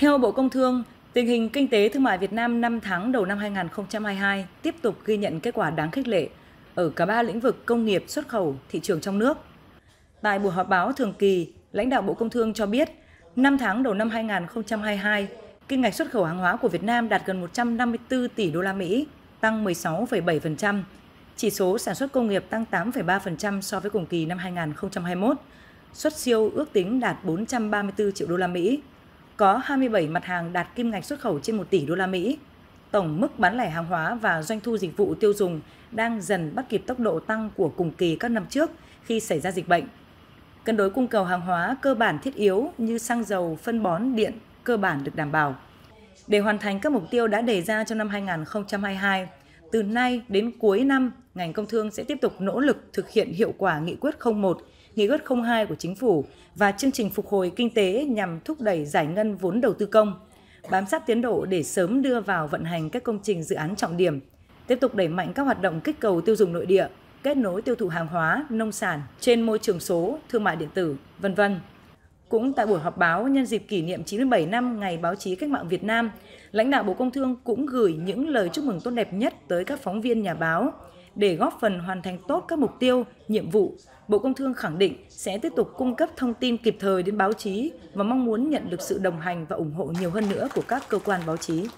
Theo Bộ Công Thương, tình hình kinh tế thương mại Việt Nam 5 tháng đầu năm 2022 tiếp tục ghi nhận kết quả đáng khích lệ ở cả ba lĩnh vực công nghiệp, xuất khẩu, thị trường trong nước. Tại buổi họp báo thường kỳ, lãnh đạo Bộ Công Thương cho biết, 5 tháng đầu năm 2022, kim ngạch xuất khẩu hàng hóa của Việt Nam đạt gần 154 tỷ đô la Mỹ, tăng 16,7%. Chỉ số sản xuất công nghiệp tăng 8,3% so với cùng kỳ năm 2021. Xuất siêu ước tính đạt 434 triệu đô la Mỹ, có 27 mặt hàng đạt kim ngạch xuất khẩu trên 1 tỷ đô la Mỹ. Tổng mức bán lẻ hàng hóa và doanh thu dịch vụ tiêu dùng đang dần bắt kịp tốc độ tăng của cùng kỳ các năm trước khi xảy ra dịch bệnh. Cân đối cung cầu hàng hóa cơ bản thiết yếu như xăng dầu, phân bón, điện cơ bản được đảm bảo. Để hoàn thành các mục tiêu đã đề ra trong năm 2022, từ nay đến cuối năm, ngành công thương sẽ tiếp tục nỗ lực thực hiện hiệu quả nghị quyết 01, nghị quyết 02 của chính phủ và chương trình phục hồi kinh tế nhằm thúc đẩy giải ngân vốn đầu tư công, bám sát tiến độ để sớm đưa vào vận hành các công trình dự án trọng điểm, tiếp tục đẩy mạnh các hoạt động kích cầu tiêu dùng nội địa, kết nối tiêu thụ hàng hóa, nông sản trên môi trường số, thương mại điện tử, vân vân. Cũng tại buổi họp báo nhân dịp kỷ niệm 97 năm Ngày Báo chí Cách mạng Việt Nam, lãnh đạo Bộ Công Thương cũng gửi những lời chúc mừng tốt đẹp nhất tới các phóng viên nhà báo. Để góp phần hoàn thành tốt các mục tiêu, nhiệm vụ, Bộ Công Thương khẳng định sẽ tiếp tục cung cấp thông tin kịp thời đến báo chí và mong muốn nhận được sự đồng hành và ủng hộ nhiều hơn nữa của các cơ quan báo chí.